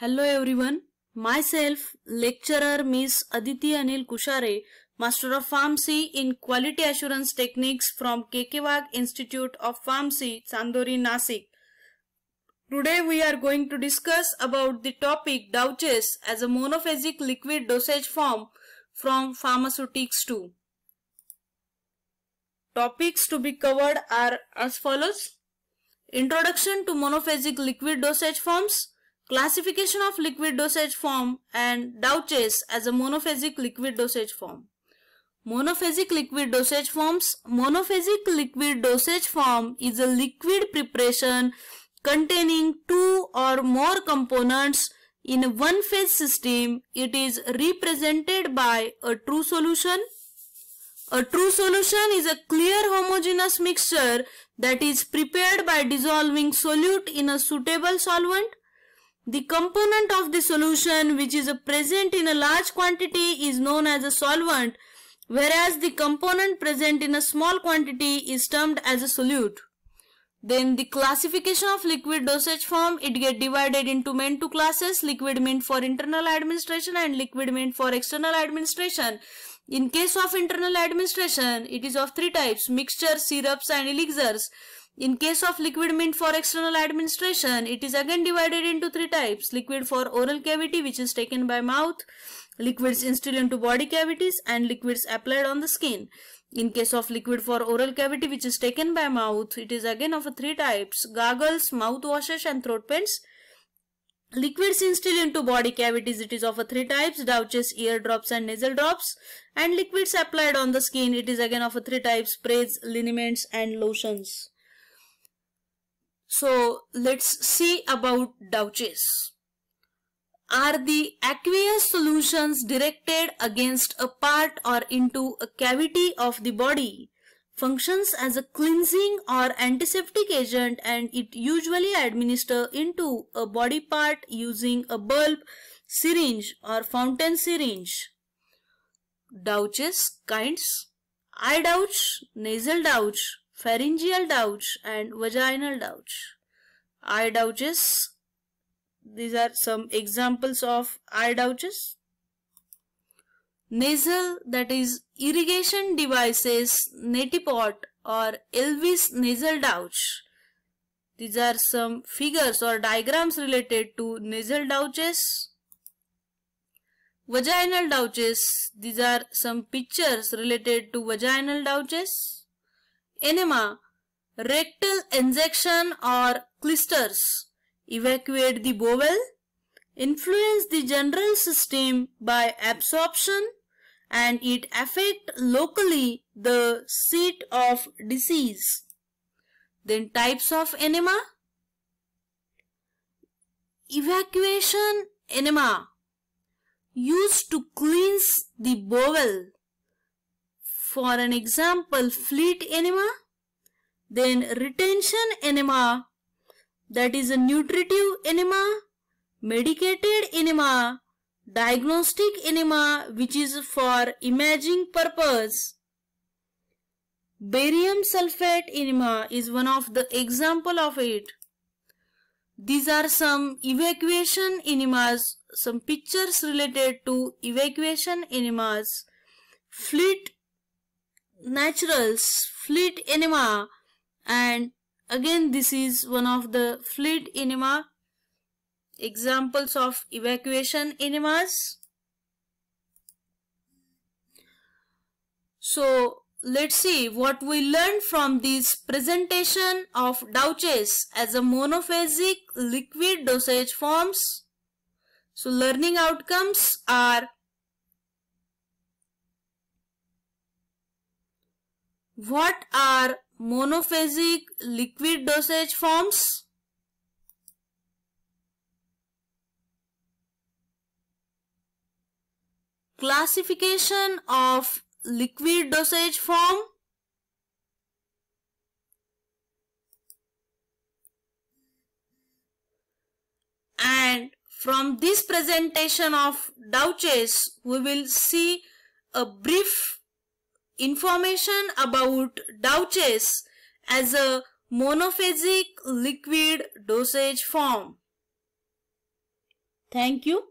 Hello everyone. Myself, lecturer Ms. Aditi Anil Kushare, Master of Pharmacy in Quality Assurance Techniques from KKWAG Institute of Pharmacy, Sandori, Nasik. Today we are going to discuss about the topic douches as a monophasic liquid dosage form from Pharmaceutics 2. Topics to be covered are as follows. Introduction to monophasic liquid dosage forms Classification of liquid dosage form and douches as a monophasic liquid dosage form. Monophasic liquid dosage forms. Monophasic liquid dosage form is a liquid preparation containing two or more components in a one-phase system. It is represented by a true solution. A true solution is a clear homogeneous mixture that is prepared by dissolving solute in a suitable solvent. The component of the solution which is present in a large quantity is known as a solvent whereas the component present in a small quantity is termed as a solute. Then the classification of liquid dosage form, it get divided into main two classes, liquid mint for internal administration and liquid mint for external administration. In case of internal administration, it is of three types, mixture, syrups and elixirs. In case of liquid mint for external administration, it is again divided into three types. Liquid for oral cavity which is taken by mouth, liquids instilled into body cavities and liquids applied on the skin. In case of liquid for oral cavity which is taken by mouth, it is again of three types. Goggles, mouthwashes and throat pens. Liquids instilled into body cavities, it is of three types, douches, eardrops and nasal drops. And liquids applied on the skin, it is again of three types, sprays, liniments and lotions. So let's see about Douches. Are the aqueous solutions directed against a part or into a cavity of the body? Functions as a cleansing or antiseptic agent and it usually administer into a body part using a bulb, syringe or fountain syringe. Douches kinds eye douche, nasal douche, pharyngeal douche and vaginal douche. Eye douches. These are some examples of eye douches. Nasal that is irrigation devices, netipot or Elvis nasal douche. These are some figures or diagrams related to nasal douches. Vaginal douches. These are some pictures related to vaginal douches enema, rectal injection or clisters evacuate the bowel, influence the general system by absorption and it affect locally the seat of disease. Then types of enema. Evacuation enema used to cleanse the bowel for an example, fleet enema, then retention enema, that is a nutritive enema, medicated enema, diagnostic enema which is for imaging purpose. Barium sulfate enema is one of the example of it. These are some evacuation enemas, some pictures related to evacuation enemas. Fleet naturals fleet enema and again this is one of the fleet enema examples of evacuation enemas so let's see what we learned from this presentation of douches as a monophasic liquid dosage forms so learning outcomes are What are monophasic liquid dosage forms? Classification of liquid dosage form. And from this presentation of Douches, we will see a brief Information about douches as a monophasic liquid dosage form. Thank you.